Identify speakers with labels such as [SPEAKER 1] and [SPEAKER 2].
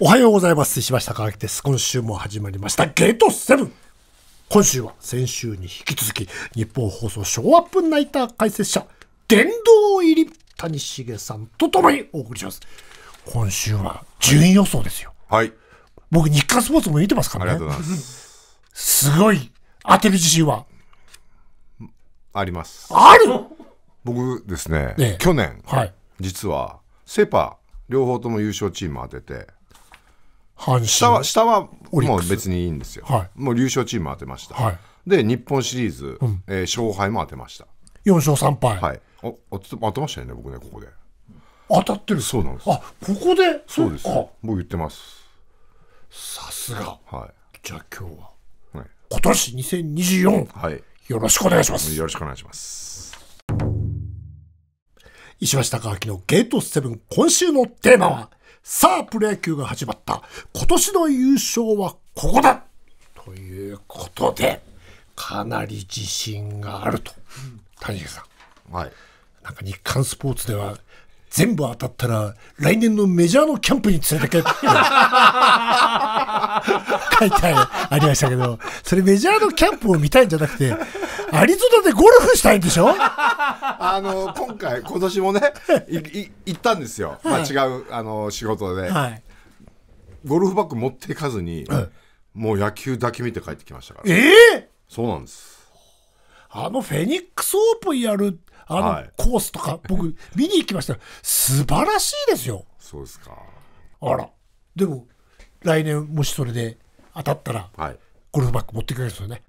[SPEAKER 1] おはようございます。石橋貴明です。今週も始まりました。ゲート7。今週は先週に引き続き、日本放送ショーアップナイター解説者、殿堂入り谷繁さんとともにお送りします。今週は順位予想ですよ。はい。僕、日刊スポーツも見てますからね。ありがとうございます。すごい、当てる自信はあります。ある
[SPEAKER 2] 僕ですね、ね去年、はい、実は、セパ、両方とも優勝チーム当てて、下は下はもう別にいいんですよ、はい、もう優勝チーム当てました、はい、で日本シリーズ、うん、えー、勝敗も当てました4勝3敗はいおお当てましたよね僕ねここで当たってるそうなんですあここでそうです僕言ってますさすがはいじゃあ今日は、はい、今年2024、はい、よろしくお願いしますよろしくお願いします
[SPEAKER 1] 石橋貴明のゲートセブン今週のテーマは「さあ、プロ野球が始まった。今年の優勝はここだということで、かなり自信があると。谷口さん。はい。なんか日刊スポーツでは、全部当たったら来年のメジャーのキャンプに連れてけって 書いてありましたけどそれメジャーのキャンプを見たいんじゃなくて アリゾナでゴルフしたいんでしょ あ
[SPEAKER 2] の、今回、今年もね、行ったんですよ。まあ、違う、あの、仕事で。はい、ゴルフバッグ持っていかずに、はい、もう野球だけ見て帰ってきましたから。ええー、そうなんです。あの、フェニックス
[SPEAKER 1] オープンやる、あの、コースとか、僕、見に行きました。素晴らしいですよ。そうですか。あら。でも、来年、もしそれで当たったら、はい、ゴルフバッグ持ってくれるんですよね。